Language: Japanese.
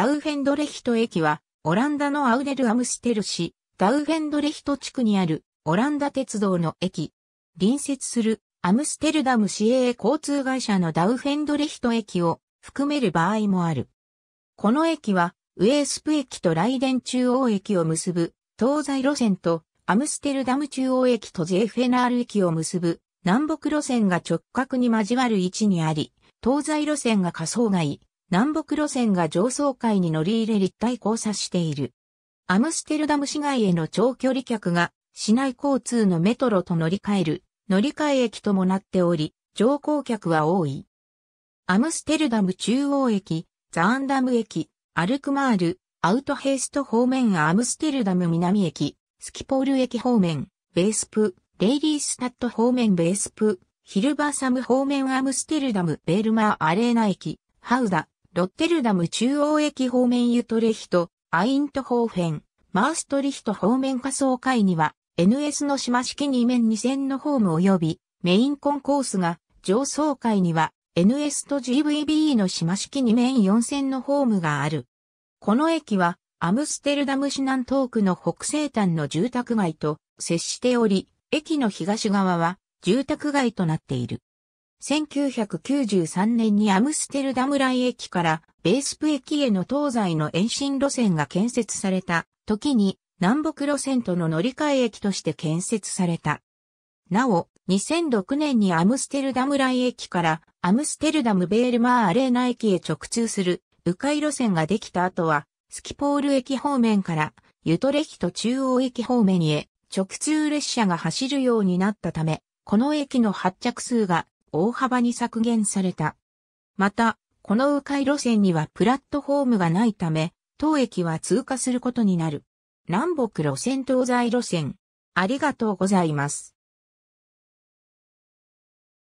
ダウフェンドレヒト駅は、オランダのアウデルアムステル市、ダウフェンドレヒト地区にある、オランダ鉄道の駅。隣接する、アムステルダム市営交通会社のダウフェンドレヒト駅を含める場合もある。この駅は、ウェースプ駅とライデン中央駅を結ぶ東西路線とアムステルダム中央駅とゼーフェナール駅を結ぶ南北路線が直角に交わる位置にあり、東西路線が仮想外、南北路線が上層階に乗り入れ立体交差している。アムステルダム市街への長距離客が市内交通のメトロと乗り換える乗り換え駅ともなっており、乗降客は多い。アムステルダム中央駅、ザアンダム駅、アルクマール、アウトヘイスト方面アムステルダム南駅、スキポール駅方面、ベースプ、レイリースタット方面ベースプ、ヒルバーサム方面アムステルダムベールマーアレーナ駅、ハウダ、ロッテルダム中央駅方面ユトレヒト、アイントホーフェン、マーストリヒト方面仮想会には、NS の島式2面2線のホーム及び、メインコンコースが、上層階には、NS と GVB の島式2面4線のホームがある。この駅は、アムステルダム市南東区の北西端の住宅街と接しており、駅の東側は住宅街となっている。1993年にアムステルダムライ駅からベースプ駅への東西の延伸路線が建設された時に南北路線との乗り換え駅として建設された。なお、2006年にアムステルダムライ駅からアムステルダムベールマーアレーナ駅へ直通する迂回路線ができた後はスキポール駅方面からユトレヒト中央駅方面へ直通列車が走るようになったため、この駅の発着数が大幅に削減された。また、この迂回路線にはプラットフォームがないため、当駅は通過することになる。南北路線東西路線。ありがとうございます。